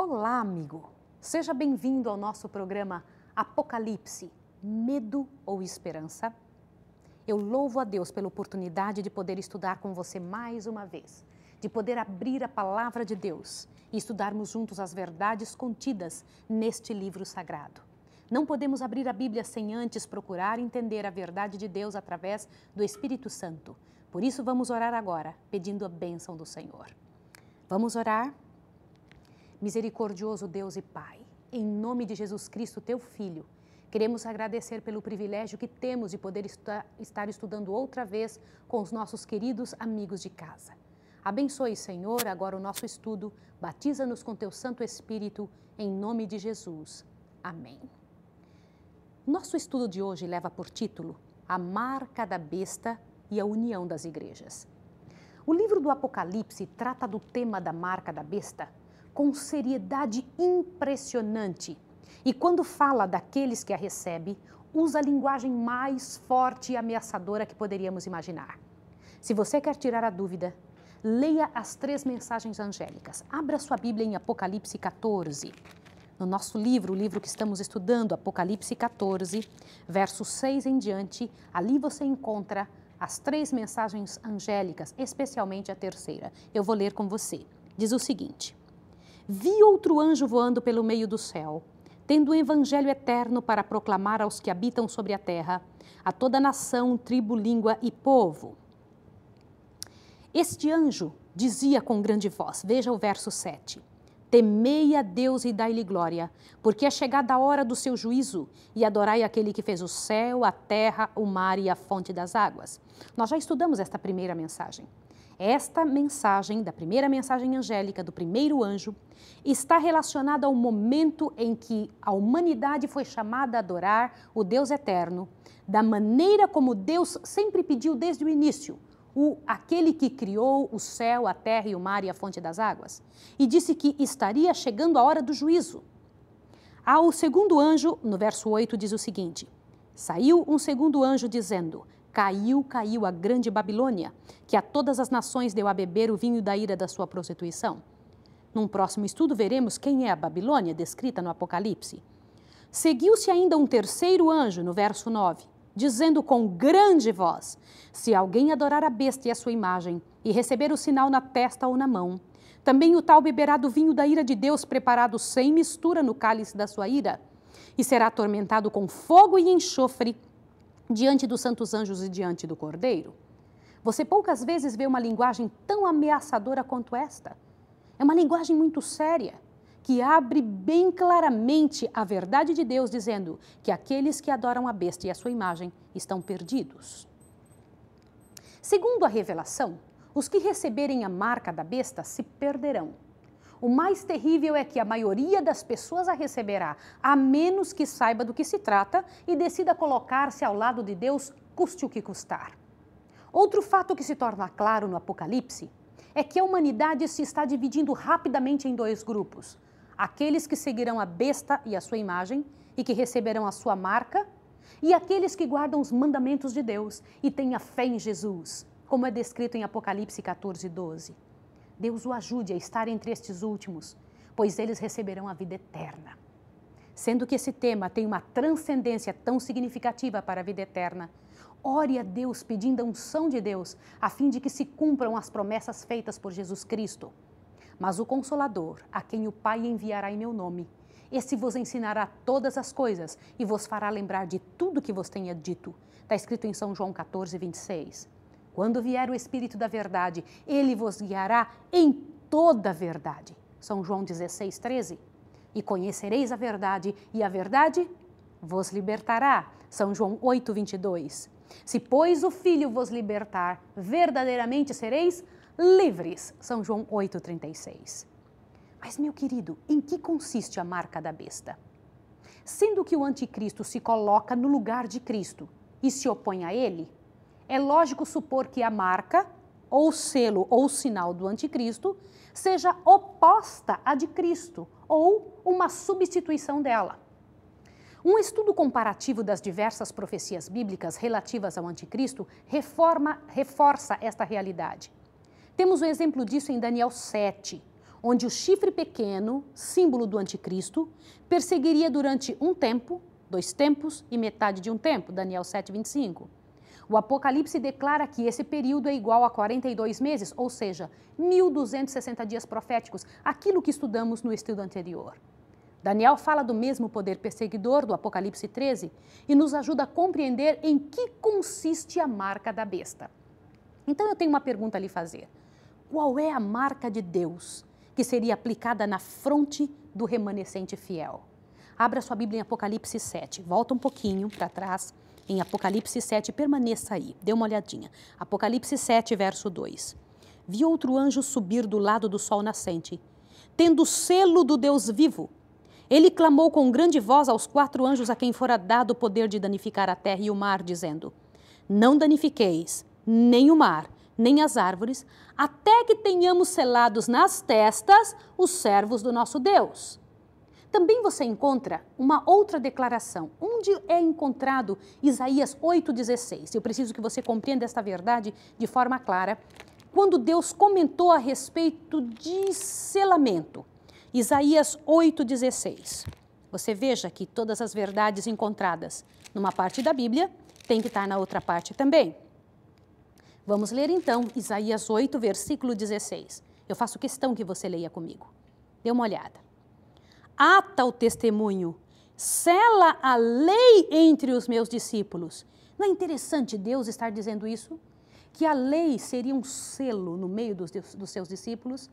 Olá, amigo! Seja bem-vindo ao nosso programa Apocalipse: Medo ou Esperança? Eu louvo a Deus pela oportunidade de poder estudar com você mais uma vez, de poder abrir a palavra de Deus e estudarmos juntos as verdades contidas neste livro sagrado. Não podemos abrir a Bíblia sem antes procurar entender a verdade de Deus através do Espírito Santo. Por isso, vamos orar agora, pedindo a bênção do Senhor. Vamos orar Misericordioso Deus e Pai, em nome de Jesus Cristo, teu Filho, queremos agradecer pelo privilégio que temos de poder estar estudando outra vez com os nossos queridos amigos de casa. Abençoe, Senhor, agora o nosso estudo, batiza-nos com teu Santo Espírito, em nome de Jesus. Amém. Nosso estudo de hoje leva por título A Marca da Besta e a União das Igrejas. O livro do Apocalipse trata do tema da marca da besta com seriedade impressionante. E quando fala daqueles que a recebe, usa a linguagem mais forte e ameaçadora que poderíamos imaginar. Se você quer tirar a dúvida, leia as três mensagens angélicas. Abra sua Bíblia em Apocalipse 14. No nosso livro, o livro que estamos estudando, Apocalipse 14, verso 6 em diante, ali você encontra as três mensagens angélicas, especialmente a terceira. Eu vou ler com você. Diz o seguinte: vi outro anjo voando pelo meio do céu, tendo o evangelho eterno para proclamar aos que habitam sobre a terra, a toda nação, tribo, língua e povo. Este anjo dizia com grande voz, veja o verso 7. Temei a Deus e dai-lhe glória, porque é chegada a hora do seu juízo, e adorai aquele que fez o céu, a terra, o mar e a fonte das águas. Nós já estudamos esta primeira mensagem. Esta mensagem, da primeira mensagem angélica, do primeiro anjo, está relacionada ao momento em que a humanidade foi chamada a adorar o Deus eterno, da maneira como Deus sempre pediu desde o início, o aquele que criou o céu, a terra e o mar e a fonte das águas, e disse que estaria chegando a hora do juízo. Ao segundo anjo, no verso 8, diz o seguinte: Saiu um segundo anjo dizendo: Caiu, caiu a grande Babilônia, que a todas as nações deu a beber o vinho da ira da sua prostituição. Num próximo estudo, veremos quem é a Babilônia descrita no Apocalipse. Seguiu-se ainda um terceiro anjo, no verso 9, dizendo com grande voz: Se alguém adorar a besta e a sua imagem, e receber o sinal na testa ou na mão, também o tal beberá do vinho da ira de Deus, preparado sem mistura no cálice da sua ira, e será atormentado com fogo e enxofre diante dos santos anjos e diante do cordeiro? Você poucas vezes vê uma linguagem tão ameaçadora quanto esta. É uma linguagem muito séria, que abre bem claramente a verdade de Deus, dizendo que aqueles que adoram a besta e a sua imagem estão perdidos. Segundo a revelação, os que receberem a marca da besta se perderão. O mais terrível é que a maioria das pessoas a receberá, a menos que saiba do que se trata e decida colocar-se ao lado de Deus, custe o que custar. Outro fato que se torna claro no Apocalipse é que a humanidade se está dividindo rapidamente em dois grupos: aqueles que seguirão a besta e a sua imagem e que receberão a sua marca, e aqueles que guardam os mandamentos de Deus e têm a fé em Jesus, como é descrito em Apocalipse 14, 12. Deus o ajude a estar entre estes últimos, pois eles receberão a vida eterna. Sendo que esse tema tem uma transcendência tão significativa para a vida eterna, ore a Deus pedindo a unção de Deus, a fim de que se cumpram as promessas feitas por Jesus Cristo. Mas o Consolador, a quem o Pai enviará em meu nome, esse vos ensinará todas as coisas e vos fará lembrar de tudo que vos tenha dito. Está escrito em São João 14, 26. Quando vier o Espírito da Verdade, ele vos guiará em toda a verdade. São João 16, 13. E conhecereis a verdade, e a verdade vos libertará. São João 8, 22. Se, pois, o Filho vos libertar, verdadeiramente sereis livres. São João 8, 36. Mas, meu querido, em que consiste a marca da besta? Sendo que o anticristo se coloca no lugar de Cristo e se opõe a ele, é lógico supor que a marca, ou selo ou sinal do anticristo, seja oposta à de Cristo ou uma substituição dela. Um estudo comparativo das diversas profecias bíblicas relativas ao anticristo reforma, reforça esta realidade. Temos um exemplo disso em Daniel 7, onde o chifre pequeno, símbolo do anticristo, perseguiria durante um tempo, dois tempos e metade de um tempo, Daniel 7, 25 o Apocalipse declara que esse período é igual a 42 meses, ou seja, 1260 dias proféticos, aquilo que estudamos no estudo anterior. Daniel fala do mesmo poder perseguidor do Apocalipse 13 e nos ajuda a compreender em que consiste a marca da besta. Então eu tenho uma pergunta a lhe fazer. Qual é a marca de Deus que seria aplicada na fronte do remanescente fiel? Abra sua Bíblia em Apocalipse 7. Volta um pouquinho para trás em Apocalipse 7, permaneça aí, dê uma olhadinha. Apocalipse 7, verso 2. Vi outro anjo subir do lado do sol nascente, tendo o selo do Deus vivo. Ele clamou com grande voz aos quatro anjos a quem fora dado o poder de danificar a terra e o mar, dizendo: Não danifiqueis, nem o mar, nem as árvores, até que tenhamos selados nas testas os servos do nosso Deus. Também você encontra uma outra declaração, onde é encontrado Isaías 8,16. Eu preciso que você compreenda esta verdade de forma clara. Quando Deus comentou a respeito de selamento, Isaías 8,16. Você veja que todas as verdades encontradas numa parte da Bíblia têm que estar na outra parte também. Vamos ler então Isaías 8, versículo 16. Eu faço questão que você leia comigo. Dê uma olhada ata o testemunho, sela a lei entre os meus discípulos. Não é interessante Deus estar dizendo isso? Que a lei seria um selo no meio dos, dos seus discípulos?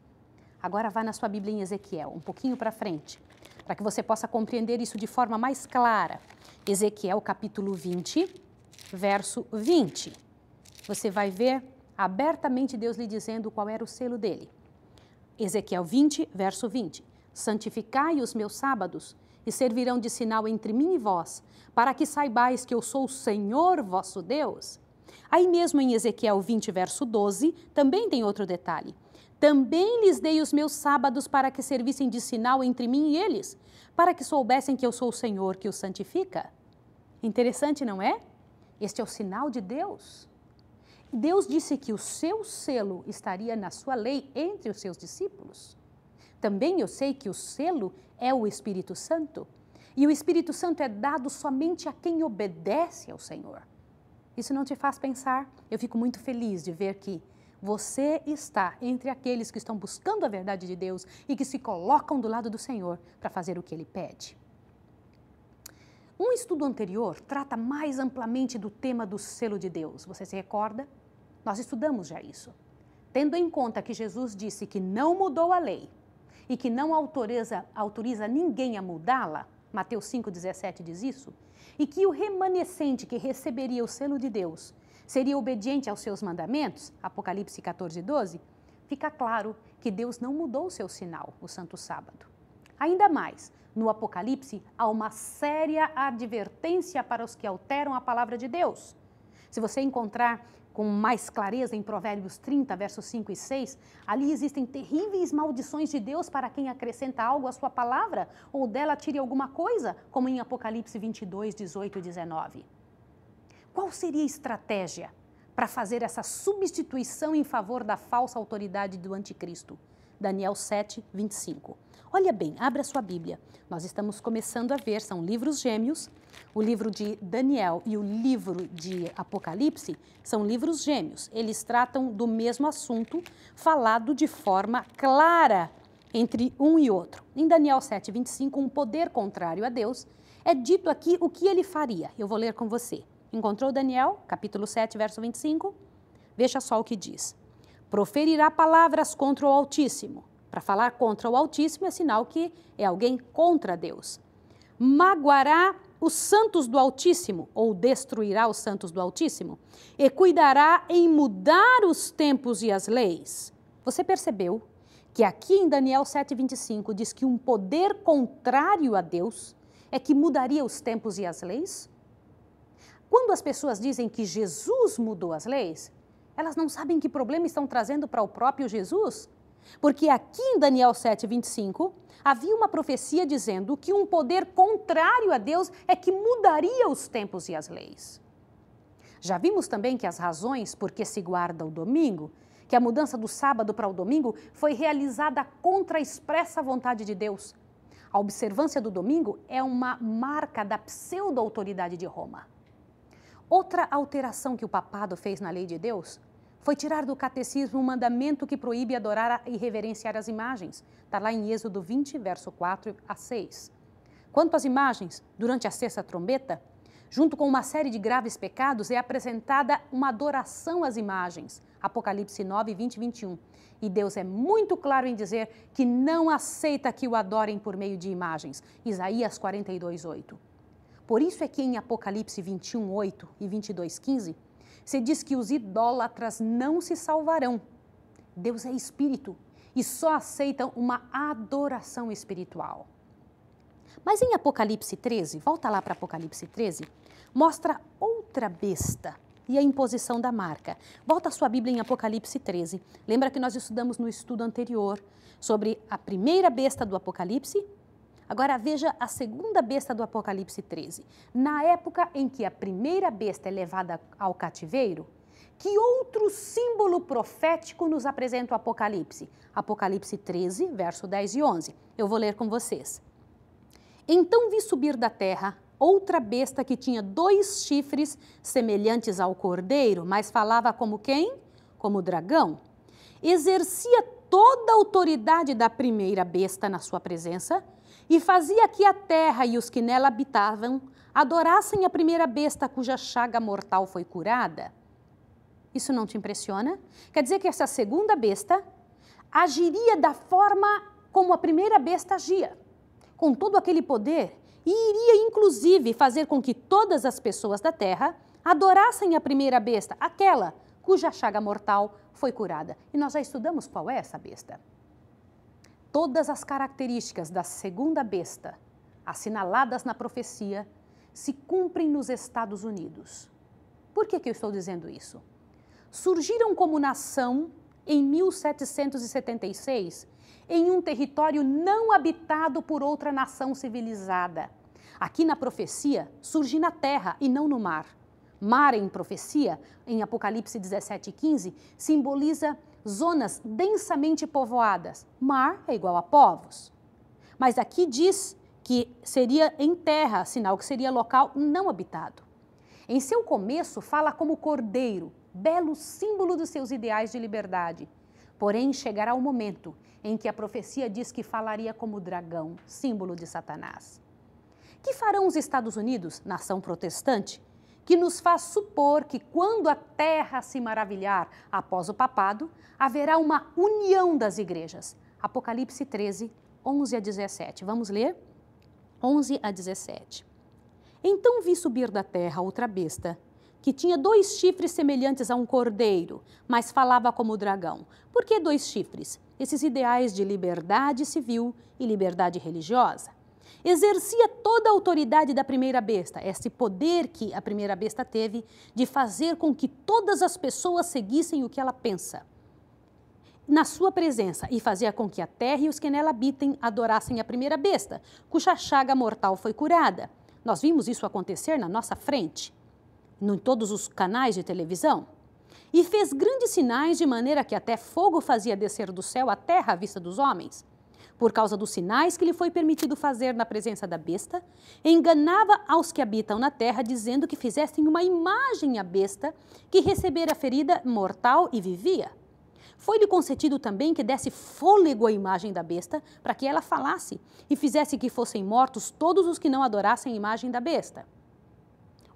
Agora vá na sua Bíblia em Ezequiel, um pouquinho para frente, para que você possa compreender isso de forma mais clara. Ezequiel capítulo 20, verso 20. Você vai ver abertamente Deus lhe dizendo qual era o selo dele. Ezequiel 20, verso 20. Santificai os meus sábados, e servirão de sinal entre mim e vós, para que saibais que eu sou o Senhor vosso Deus. Aí mesmo em Ezequiel 20, verso 12, também tem outro detalhe. Também lhes dei os meus sábados para que servissem de sinal entre mim e eles, para que soubessem que eu sou o Senhor que os santifica. Interessante, não é? Este é o sinal de Deus. Deus disse que o seu selo estaria na sua lei entre os seus discípulos. Também eu sei que o selo é o Espírito Santo. E o Espírito Santo é dado somente a quem obedece ao Senhor. Isso não te faz pensar? Eu fico muito feliz de ver que você está entre aqueles que estão buscando a verdade de Deus e que se colocam do lado do Senhor para fazer o que ele pede. Um estudo anterior trata mais amplamente do tema do selo de Deus. Você se recorda? Nós estudamos já isso. Tendo em conta que Jesus disse que não mudou a lei, e que não autoriza, autoriza ninguém a mudá-la, Mateus 5,17 diz isso, e que o remanescente que receberia o selo de Deus seria obediente aos seus mandamentos, Apocalipse 14, fica claro que Deus não mudou o seu sinal, o Santo Sábado. Ainda mais, no Apocalipse há uma séria advertência para os que alteram a palavra de Deus. Se você encontrar com mais clareza em Provérbios 30, versos 5 e 6, ali existem terríveis maldições de Deus para quem acrescenta algo à sua palavra ou dela tire alguma coisa, como em Apocalipse 22, 18 e 19. Qual seria a estratégia para fazer essa substituição em favor da falsa autoridade do anticristo? Daniel 7, 25. Olha bem, abra sua Bíblia. Nós estamos começando a ver, são livros gêmeos, o livro de Daniel e o livro de Apocalipse são livros gêmeos. Eles tratam do mesmo assunto, falado de forma clara entre um e outro. Em Daniel 7:25, um poder contrário a Deus, é dito aqui o que ele faria. Eu vou ler com você. Encontrou Daniel, capítulo 7, verso 25? Veja só o que diz. Proferirá palavras contra o Altíssimo. Para falar contra o Altíssimo é sinal que é alguém contra Deus. Magoará os santos do Altíssimo, ou destruirá os santos do Altíssimo, e cuidará em mudar os tempos e as leis. Você percebeu que aqui em Daniel 7,25 diz que um poder contrário a Deus é que mudaria os tempos e as leis? Quando as pessoas dizem que Jesus mudou as leis, elas não sabem que problema estão trazendo para o próprio Jesus? Porque aqui em Daniel 7:25 havia uma profecia dizendo que um poder contrário a Deus é que mudaria os tempos e as leis. Já vimos também que as razões por que se guarda o domingo, que a mudança do sábado para o domingo foi realizada contra a expressa vontade de Deus. A observância do domingo é uma marca da pseudo-autoridade de Roma. Outra alteração que o papado fez na lei de Deus foi tirar do catecismo um mandamento que proíbe adorar e reverenciar as imagens. Está lá em Êxodo 20, verso 4 a 6. Quanto às imagens, durante a sexta trombeta, junto com uma série de graves pecados, é apresentada uma adoração às imagens. Apocalipse 9, 20 e 21. E Deus é muito claro em dizer que não aceita que o adorem por meio de imagens. Isaías 42, 8. Por isso é que em Apocalipse 21, 8 e 22, 15, você diz que os idólatras não se salvarão. Deus é espírito e só aceitam uma adoração espiritual. Mas em Apocalipse 13, volta lá para Apocalipse 13, mostra outra besta e a imposição da marca. Volta a sua Bíblia em Apocalipse 13. Lembra que nós estudamos no estudo anterior sobre a primeira besta do Apocalipse, Agora veja a segunda besta do Apocalipse 13. Na época em que a primeira besta é levada ao cativeiro, que outro símbolo profético nos apresenta o Apocalipse? Apocalipse 13, verso 10 e 11. Eu vou ler com vocês. Então vi subir da terra outra besta que tinha dois chifres semelhantes ao cordeiro, mas falava como quem? Como dragão. Exercia toda a autoridade da primeira besta na sua presença e fazia que a terra e os que nela habitavam adorassem a primeira besta cuja chaga mortal foi curada? Isso não te impressiona? Quer dizer que essa segunda besta agiria da forma como a primeira besta agia, com todo aquele poder, e iria inclusive fazer com que todas as pessoas da terra adorassem a primeira besta, aquela cuja chaga mortal foi curada. E nós já estudamos qual é essa besta todas as características da segunda besta, assinaladas na profecia, se cumprem nos Estados Unidos. Por que, que eu estou dizendo isso? Surgiram como nação em 1776 em um território não habitado por outra nação civilizada. Aqui na profecia, surge na terra e não no mar. Mar em profecia, em Apocalipse 17 15, simboliza zonas densamente povoadas. Mar é igual a povos. Mas aqui diz que seria em terra, sinal que seria local não habitado. Em seu começo, fala como cordeiro, belo símbolo dos seus ideais de liberdade. Porém, chegará o momento em que a profecia diz que falaria como dragão, símbolo de Satanás. Que farão os Estados Unidos, nação protestante, que nos faz supor que quando a terra se maravilhar após o papado, haverá uma união das igrejas. Apocalipse 13, 11 a 17. Vamos ler? 11 a 17. Então vi subir da terra outra besta, que tinha dois chifres semelhantes a um cordeiro, mas falava como dragão. Por que dois chifres? Esses ideais de liberdade civil e liberdade religiosa exercia toda a autoridade da primeira besta, esse poder que a primeira besta teve de fazer com que todas as pessoas seguissem o que ela pensa na sua presença e fazia com que a terra e os que nela habitem adorassem a primeira besta, cuja chaga mortal foi curada. Nós vimos isso acontecer na nossa frente, em todos os canais de televisão. E fez grandes sinais de maneira que até fogo fazia descer do céu à terra à vista dos homens por causa dos sinais que lhe foi permitido fazer na presença da besta, enganava aos que habitam na terra, dizendo que fizessem uma imagem à besta, que recebera ferida mortal e vivia. Foi-lhe concedido também que desse fôlego à imagem da besta, para que ela falasse, e fizesse que fossem mortos todos os que não adorassem a imagem da besta.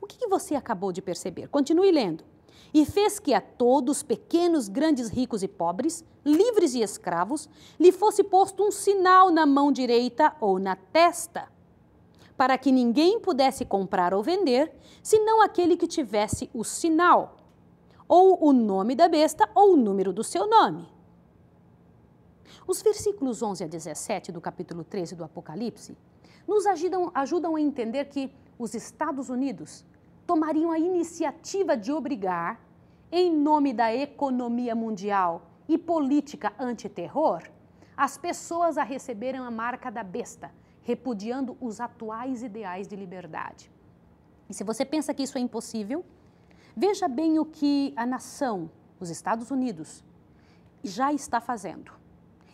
O que, que você acabou de perceber? Continue lendo e fez que a todos, pequenos, grandes, ricos e pobres, livres e escravos, lhe fosse posto um sinal na mão direita ou na testa, para que ninguém pudesse comprar ou vender, senão aquele que tivesse o sinal, ou o nome da besta ou o número do seu nome. Os versículos 11 a 17 do capítulo 13 do Apocalipse nos ajudam, ajudam a entender que os Estados Unidos tomariam a iniciativa de obrigar, em nome da economia mundial e política antiterror, as pessoas a receberem a marca da besta, repudiando os atuais ideais de liberdade. E se você pensa que isso é impossível, veja bem o que a nação, os Estados Unidos, já está fazendo.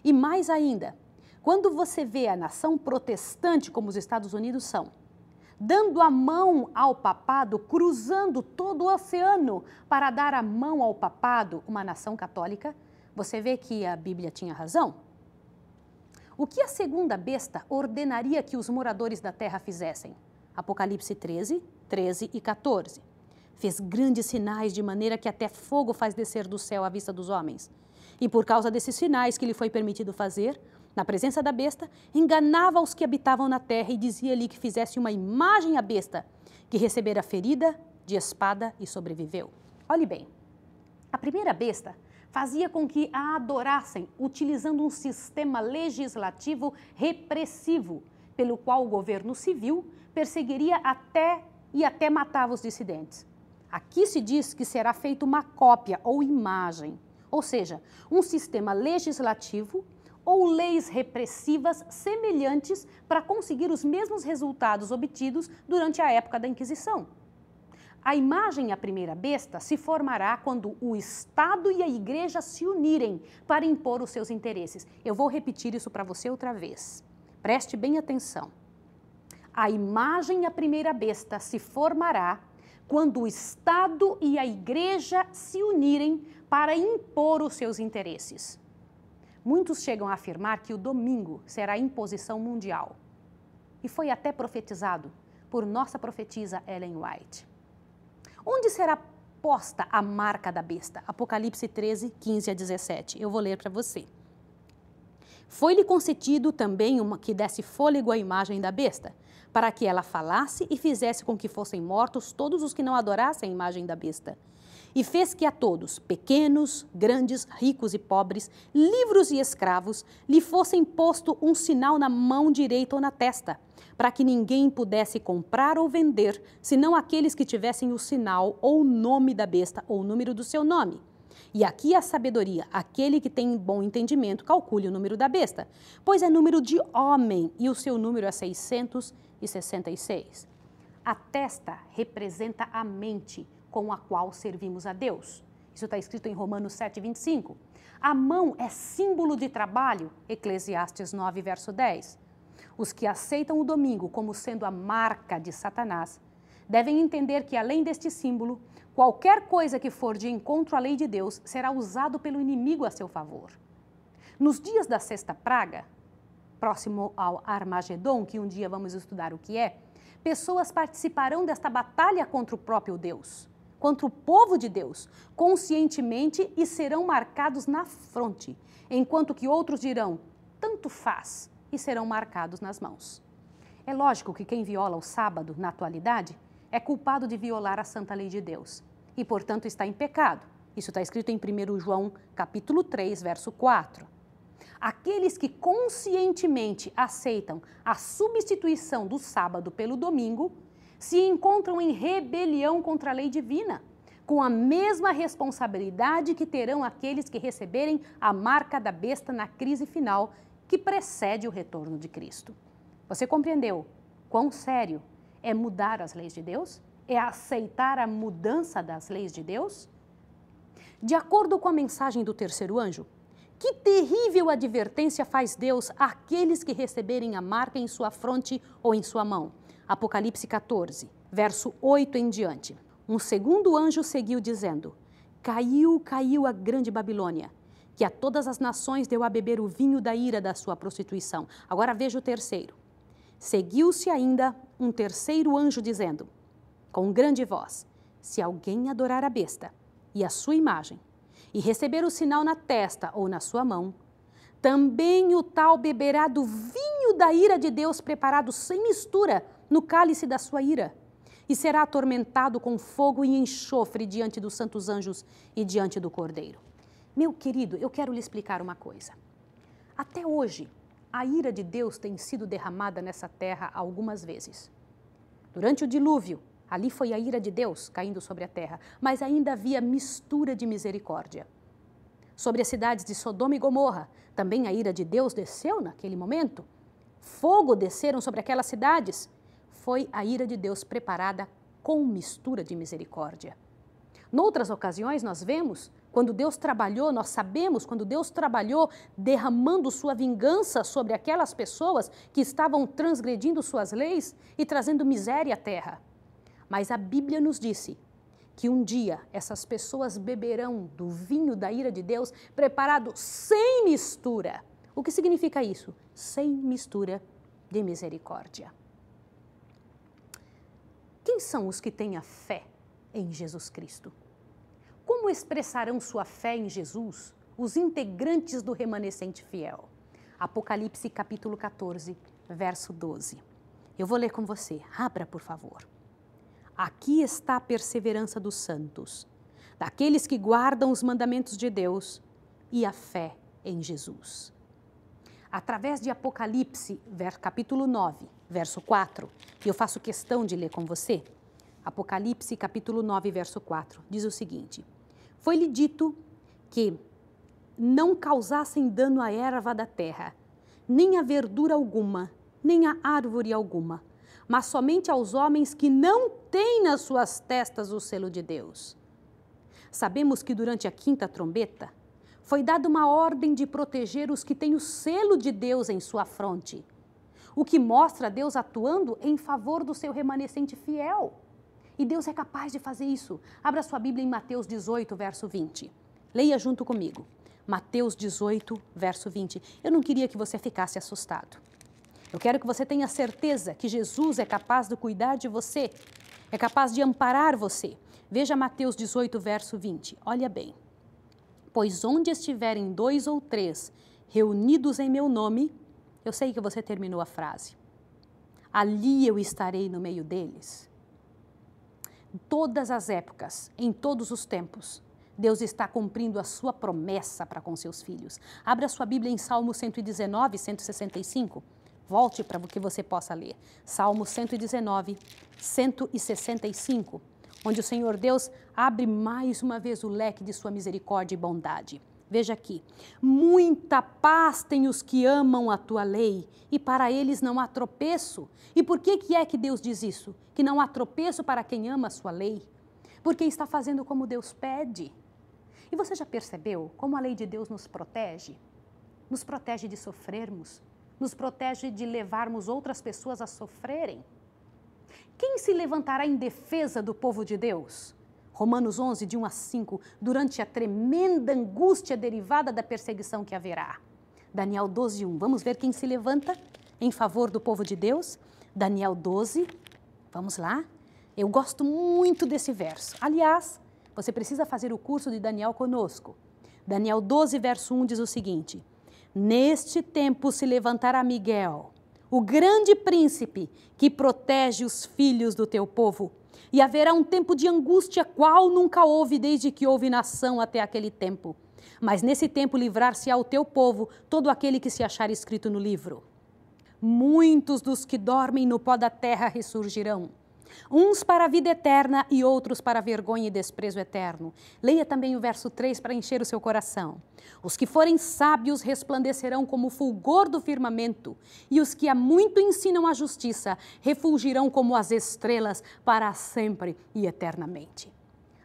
E mais ainda, quando você vê a nação protestante como os Estados Unidos são, dando a mão ao papado, cruzando todo o oceano para dar a mão ao papado, uma nação católica, você vê que a Bíblia tinha razão? O que a segunda besta ordenaria que os moradores da terra fizessem? Apocalipse 13, 13 e 14. Fez grandes sinais, de maneira que até fogo faz descer do céu à vista dos homens. E por causa desses sinais que lhe foi permitido fazer, na presença da besta, enganava os que habitavam na terra e dizia-lhe que fizesse uma imagem à besta, que recebera ferida de espada e sobreviveu. Olhe bem, a primeira besta fazia com que a adorassem utilizando um sistema legislativo repressivo, pelo qual o governo civil perseguiria até e até matava os dissidentes. Aqui se diz que será feita uma cópia ou imagem, ou seja, um sistema legislativo ou leis repressivas semelhantes para conseguir os mesmos resultados obtidos durante a época da Inquisição. A imagem à primeira besta se formará quando o Estado e a Igreja se unirem para impor os seus interesses. Eu vou repetir isso para você outra vez. Preste bem atenção. A imagem à primeira besta se formará quando o Estado e a Igreja se unirem para impor os seus interesses. Muitos chegam a afirmar que o domingo será a imposição mundial. E foi até profetizado por nossa profetisa Ellen White. Onde será posta a marca da besta? Apocalipse 13, 15 a 17. Eu vou ler para você. Foi-lhe concedido também uma que desse fôlego à imagem da besta, para que ela falasse e fizesse com que fossem mortos todos os que não adorassem a imagem da besta e fez que a todos, pequenos, grandes, ricos e pobres, livros e escravos, lhe fossem posto um sinal na mão direita ou na testa, para que ninguém pudesse comprar ou vender, senão aqueles que tivessem o sinal ou o nome da besta ou o número do seu nome. E aqui a sabedoria, aquele que tem bom entendimento, calcule o número da besta, pois é número de homem e o seu número é 666. A testa representa a mente, com a qual servimos a Deus. Isso está escrito em Romanos 7,25. A mão é símbolo de trabalho, Eclesiastes 9, verso 10. Os que aceitam o domingo como sendo a marca de Satanás devem entender que, além deste símbolo, qualquer coisa que for de encontro à lei de Deus será usado pelo inimigo a seu favor. Nos dias da sexta praga, próximo ao Armagedon, que um dia vamos estudar o que é, pessoas participarão desta batalha contra o próprio Deus contra o povo de Deus, conscientemente e serão marcados na fronte, enquanto que outros dirão: tanto faz, e serão marcados nas mãos. É lógico que quem viola o sábado, na atualidade, é culpado de violar a santa lei de Deus e, portanto, está em pecado. Isso está escrito em 1 João, capítulo 3, verso 4. Aqueles que conscientemente aceitam a substituição do sábado pelo domingo se encontram em rebelião contra a lei divina, com a mesma responsabilidade que terão aqueles que receberem a marca da besta na crise final que precede o retorno de Cristo. Você compreendeu quão sério é mudar as leis de Deus? É aceitar a mudança das leis de Deus? De acordo com a mensagem do terceiro anjo, que terrível advertência faz Deus àqueles que receberem a marca em sua fronte ou em sua mão? Apocalipse 14, verso 8 em diante. Um segundo anjo seguiu dizendo: Caiu, caiu a grande Babilônia, que a todas as nações deu a beber o vinho da ira da sua prostituição. Agora veja o terceiro. Seguiu-se ainda um terceiro anjo dizendo, com grande voz: Se alguém adorar a besta e a sua imagem, e receber o sinal na testa ou na sua mão, também o tal beberá do vinho da ira de Deus preparado sem mistura no cálice da sua ira, e será atormentado com fogo e enxofre diante dos santos anjos e diante do Cordeiro. Meu querido, eu quero lhe explicar uma coisa. Até hoje, a ira de Deus tem sido derramada nessa terra algumas vezes. Durante o dilúvio, ali foi a ira de Deus caindo sobre a terra, mas ainda havia mistura de misericórdia. Sobre as cidades de Sodoma e Gomorra, também a ira de Deus desceu naquele momento. Fogo desceram sobre aquelas cidades foi a ira de Deus preparada com mistura de misericórdia. Noutras ocasiões, nós vemos, quando Deus trabalhou, nós sabemos, quando Deus trabalhou derramando sua vingança sobre aquelas pessoas que estavam transgredindo suas leis e trazendo miséria à terra. Mas a Bíblia nos disse que um dia essas pessoas beberão do vinho da ira de Deus preparado sem mistura. O que significa isso? Sem mistura de misericórdia. Quem são os que têm a fé em Jesus Cristo? Como expressarão sua fé em Jesus os integrantes do remanescente fiel? Apocalipse capítulo 14, verso 12. Eu vou ler com você. Abra, por favor. Aqui está a perseverança dos santos, daqueles que guardam os mandamentos de Deus e a fé em Jesus. Através de Apocalipse, capítulo 9, verso 4, que eu faço questão de ler com você. Apocalipse, capítulo 9, verso 4, diz o seguinte: Foi-lhe dito que não causassem dano à erva da terra, nem à verdura alguma, nem à árvore alguma, mas somente aos homens que não têm nas suas testas o selo de Deus. Sabemos que durante a quinta trombeta foi dada uma ordem de proteger os que têm o selo de Deus em sua fronte o que mostra Deus atuando em favor do seu remanescente fiel. E Deus é capaz de fazer isso. Abra sua Bíblia em Mateus 18, verso 20. Leia junto comigo. Mateus 18, verso 20. Eu não queria que você ficasse assustado. Eu quero que você tenha certeza que Jesus é capaz de cuidar de você, é capaz de amparar você. Veja Mateus 18, verso 20. Olha bem. Pois onde estiverem dois ou três reunidos em meu nome, eu sei que você terminou a frase. Ali eu estarei no meio deles. Em todas as épocas, em todos os tempos, Deus está cumprindo a sua promessa para com seus filhos. Abra sua Bíblia em Salmo 119, 165. Volte para que você possa ler. Salmo 119, 165, onde o Senhor Deus abre mais uma vez o leque de sua misericórdia e bondade. Veja aqui: muita paz tem os que amam a tua lei, e para eles não há tropeço. E por que, que é que Deus diz isso? Que não há tropeço para quem ama a sua lei? Porque está fazendo como Deus pede. E você já percebeu como a lei de Deus nos protege? Nos protege de sofrermos, nos protege de levarmos outras pessoas a sofrerem. Quem se levantará em defesa do povo de Deus? Romanos 11, de 1 a 5, durante a tremenda angústia derivada da perseguição que haverá. Daniel 12, 1. Vamos ver quem se levanta em favor do povo de Deus? Daniel 12, vamos lá. Eu gosto muito desse verso. Aliás, você precisa fazer o curso de Daniel conosco. Daniel 12, verso 1 diz o seguinte: Neste tempo se levantará Miguel, o grande príncipe que protege os filhos do teu povo e haverá um tempo de angústia, qual nunca houve desde que houve nação até aquele tempo. Mas nesse tempo livrar-se-á o teu povo, todo aquele que se achar escrito no livro. Muitos dos que dormem no pó da terra ressurgirão uns para a vida eterna e outros para a vergonha e desprezo eterno. Leia também o verso 3 para encher o seu coração. Os que forem sábios resplandecerão como o fulgor do firmamento, e os que há muito ensinam a justiça refulgirão como as estrelas para sempre e eternamente.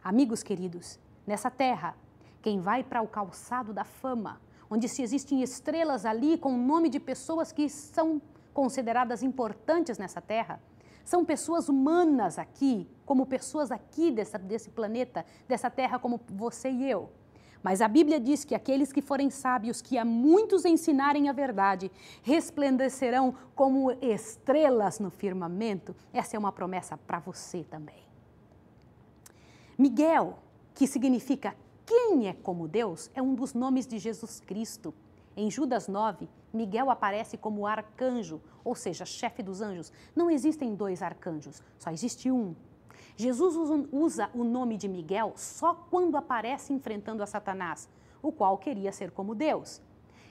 Amigos queridos, nessa terra, quem vai para o calçado da fama, onde se existem estrelas ali com o nome de pessoas que são consideradas importantes nessa terra, são pessoas humanas aqui, como pessoas aqui dessa, desse planeta, dessa terra, como você e eu. Mas a Bíblia diz que aqueles que forem sábios, que a muitos ensinarem a verdade, resplandecerão como estrelas no firmamento. Essa é uma promessa para você também. Miguel, que significa quem é como Deus, é um dos nomes de Jesus Cristo. Em Judas 9, Miguel aparece como arcanjo, ou seja, chefe dos anjos. Não existem dois arcanjos, só existe um. Jesus usa o nome de Miguel só quando aparece enfrentando a Satanás, o qual queria ser como Deus.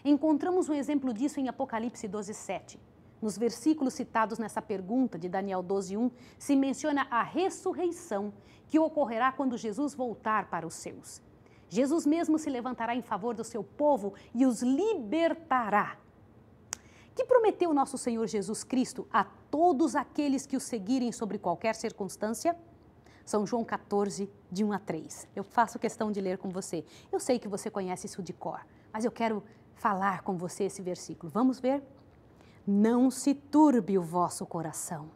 Encontramos um exemplo disso em Apocalipse 12:7. Nos versículos citados nessa pergunta de Daniel 12:1, se menciona a ressurreição que ocorrerá quando Jesus voltar para os seus. Jesus mesmo se levantará em favor do seu povo e os libertará. Que prometeu nosso Senhor Jesus Cristo a todos aqueles que o seguirem sobre qualquer circunstância? São João 14, de 1 a 3. Eu faço questão de ler com você. Eu sei que você conhece isso de cor, mas eu quero falar com você esse versículo. Vamos ver? Não se turbe o vosso coração.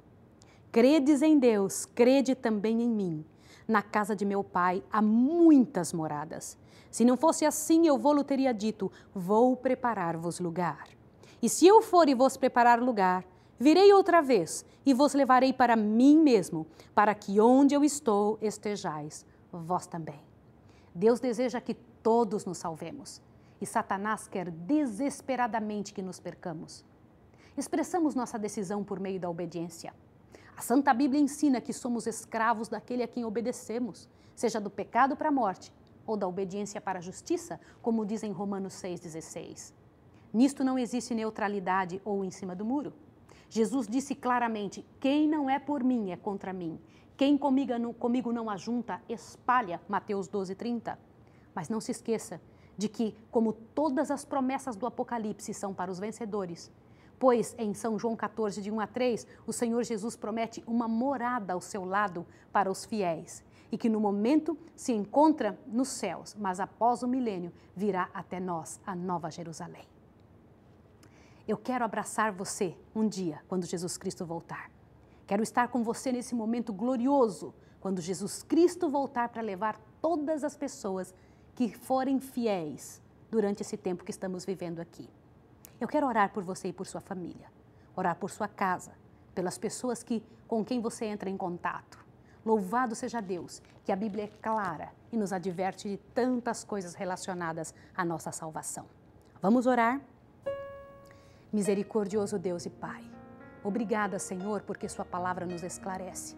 Credes em Deus, crede também em mim na casa de meu pai há muitas moradas. Se não fosse assim, eu vou-lhe teria dito: Vou preparar-vos lugar. E se eu for e vos preparar lugar, virei outra vez e vos levarei para mim mesmo, para que onde eu estou estejais vós também. Deus deseja que todos nos salvemos e Satanás quer desesperadamente que nos percamos. Expressamos nossa decisão por meio da obediência. A Santa Bíblia ensina que somos escravos daquele a quem obedecemos, seja do pecado para a morte ou da obediência para a justiça, como diz em Romanos 6,16. Nisto não existe neutralidade ou em cima do muro. Jesus disse claramente: Quem não é por mim é contra mim. Quem comigo não ajunta, espalha. Mateus 12,30. Mas não se esqueça de que, como todas as promessas do Apocalipse são para os vencedores, Pois em São João 14, de 1 a 3, o Senhor Jesus promete uma morada ao seu lado para os fiéis e que no momento se encontra nos céus, mas após o milênio virá até nós a nova Jerusalém. Eu quero abraçar você um dia quando Jesus Cristo voltar. Quero estar com você nesse momento glorioso, quando Jesus Cristo voltar para levar todas as pessoas que forem fiéis durante esse tempo que estamos vivendo aqui. Eu quero orar por você e por sua família, orar por sua casa, pelas pessoas que, com quem você entra em contato. Louvado seja Deus, que a Bíblia é clara e nos adverte de tantas coisas relacionadas à nossa salvação. Vamos orar? Misericordioso Deus e Pai, obrigada, Senhor, porque Sua palavra nos esclarece.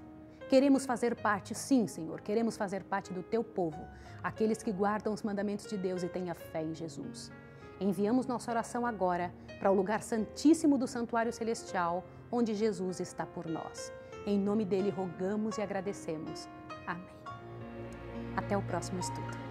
Queremos fazer parte, sim, Senhor, queremos fazer parte do Teu povo, aqueles que guardam os mandamentos de Deus e têm a fé em Jesus. Enviamos nossa oração agora para o lugar santíssimo do Santuário Celestial, onde Jesus está por nós. Em nome dele rogamos e agradecemos. Amém. Até o próximo estudo.